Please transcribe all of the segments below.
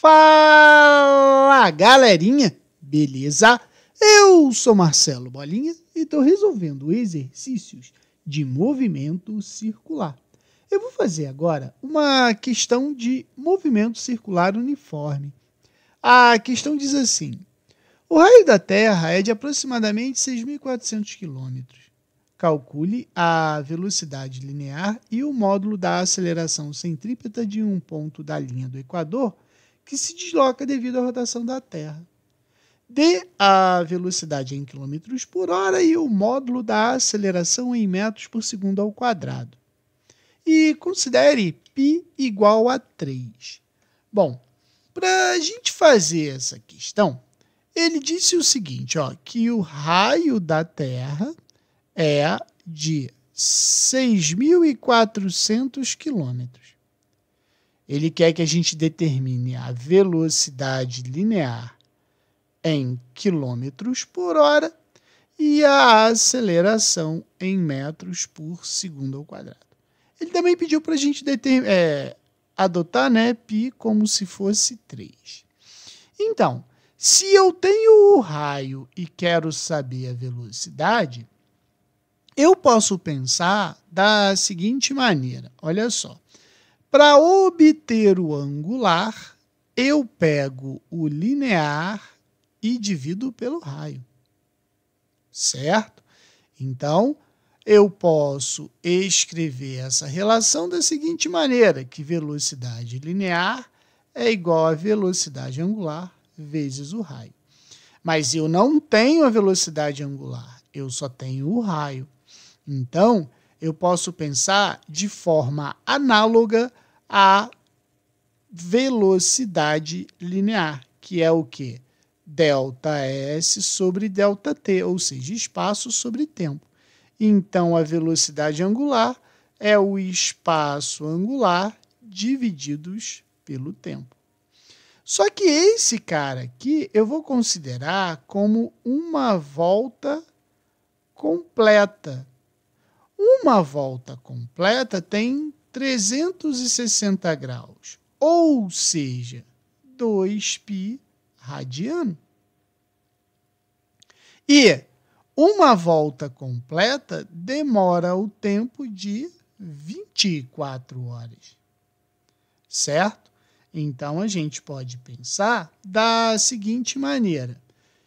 Fala galerinha, beleza? Eu sou Marcelo Bolinha e estou resolvendo exercícios de movimento circular. Eu vou fazer agora uma questão de movimento circular uniforme. A questão diz assim: o raio da Terra é de aproximadamente 6.400 km. Calcule a velocidade linear e o módulo da aceleração centrípeta de um ponto da linha do Equador que se desloca devido à rotação da Terra. D, a velocidade em quilômetros por hora e o módulo da aceleração em metros por segundo ao quadrado. E considere π igual a 3. Bom, para a gente fazer essa questão, ele disse o seguinte, ó, que o raio da Terra é de 6.400 quilômetros. Ele quer que a gente determine a velocidade linear em quilômetros por hora e a aceleração em metros por segundo ao quadrado. Ele também pediu para a gente é, adotar né, π como se fosse 3. Então, se eu tenho o raio e quero saber a velocidade, eu posso pensar da seguinte maneira: olha só, para obter o angular, eu pego o linear e divido pelo raio. Certo? Então, eu posso escrever essa relação da seguinte maneira, que velocidade linear é igual a velocidade angular vezes o raio. Mas eu não tenho a velocidade angular, eu só tenho o raio. Então, eu posso pensar de forma análoga à velocidade linear, que é o que? Delta S sobre delta T, ou seja, espaço sobre tempo. Então, a velocidade angular é o espaço angular divididos pelo tempo. Só que esse cara aqui eu vou considerar como uma volta completa, uma volta completa tem 360 graus, ou seja, 2π radiano. E uma volta completa demora o tempo de 24 horas. Certo? Então a gente pode pensar da seguinte maneira: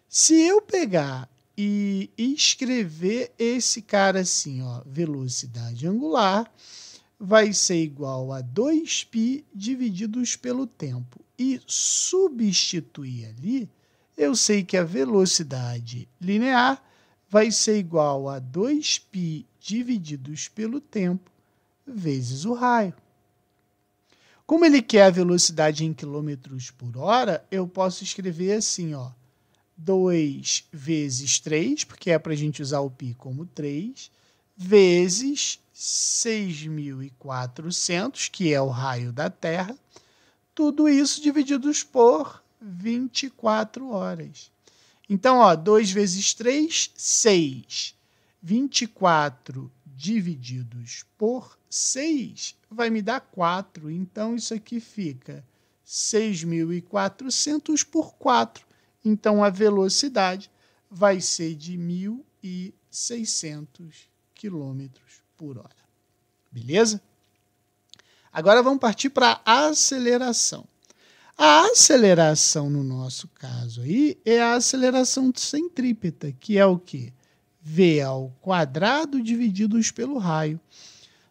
se eu pegar e, escrever esse cara assim, ó, velocidade angular vai ser igual a 2π divididos pelo tempo. E substituir ali, eu sei que a velocidade linear vai ser igual a 2π divididos pelo tempo vezes o raio. Como ele quer a velocidade em quilômetros por hora, eu posso escrever assim, ó, 2 vezes 3, porque é para a gente usar o π como 3, vezes 6.400, que é o raio da Terra, tudo isso dividido por 24 horas. Então, ó, 2 vezes 3, 6. 24 divididos por 6 vai me dar 4. Então, isso aqui fica 6.400 por 4 então a velocidade vai ser de 1.600 km por hora. Beleza? Agora vamos partir para a aceleração. A aceleração, no nosso caso aí, é a aceleração centrípeta, que é o quê? V ao quadrado divididos pelo raio.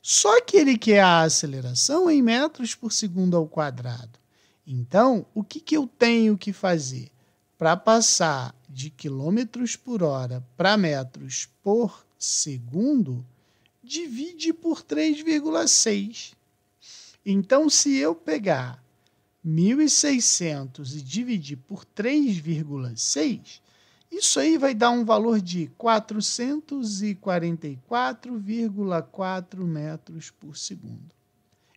Só que ele quer a aceleração em metros por segundo ao quadrado. Então, o que, que eu tenho que fazer? para passar de quilômetros por hora para metros por segundo, divide por 3,6. Então, se eu pegar 1.600 e dividir por 3,6, isso aí vai dar um valor de 444,4 metros por segundo.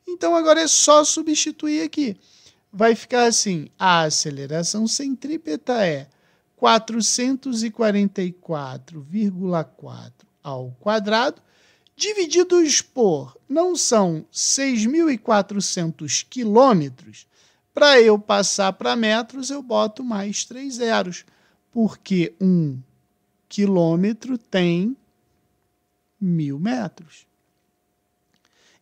Então agora é só substituir aqui vai ficar assim: a aceleração centrípeta é 444,4 ao quadrado, divididos por, não são 6.400 quilômetros. Para eu passar para metros, eu boto mais três zeros, porque um quilômetro tem mil metros.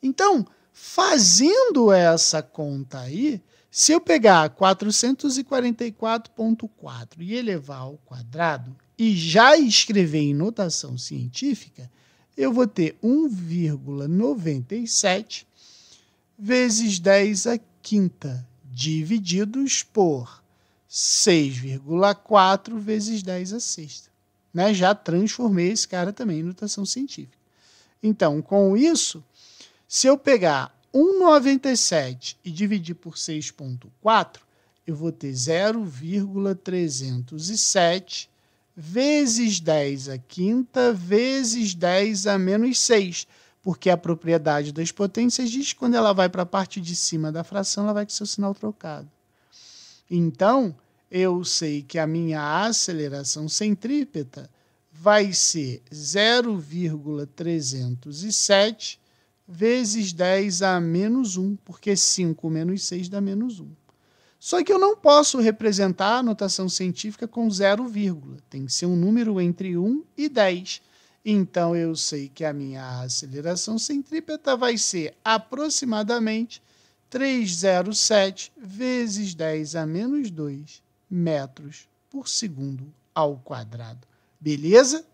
Então, fazendo essa conta aí, se eu pegar 444.4 e elevar ao quadrado e já escrever em notação científica, eu vou ter 1,97 vezes 10 a quinta divididos por 6,4 vezes 10 a sexta. Né? Já transformei esse cara também em notação científica. Então, com isso, se eu pegar 1,97 e dividir por 6,4, eu vou ter 0,307 vezes 10 a quinta vezes 10 a menos 6, porque a propriedade das potências diz que quando ela vai para a parte de cima da fração, ela vai com seu sinal trocado. Então, eu sei que a minha aceleração centrípeta vai ser 0,307 vezes 10 a menos 1, porque 5 menos 6 dá menos 1. Só que eu não posso representar a notação científica com 0, vírgula. Tem que ser um número entre 1 e 10. Então eu sei que a minha aceleração centrípeta vai ser aproximadamente 307 vezes 10 a menos 2 metros por segundo ao quadrado. Beleza?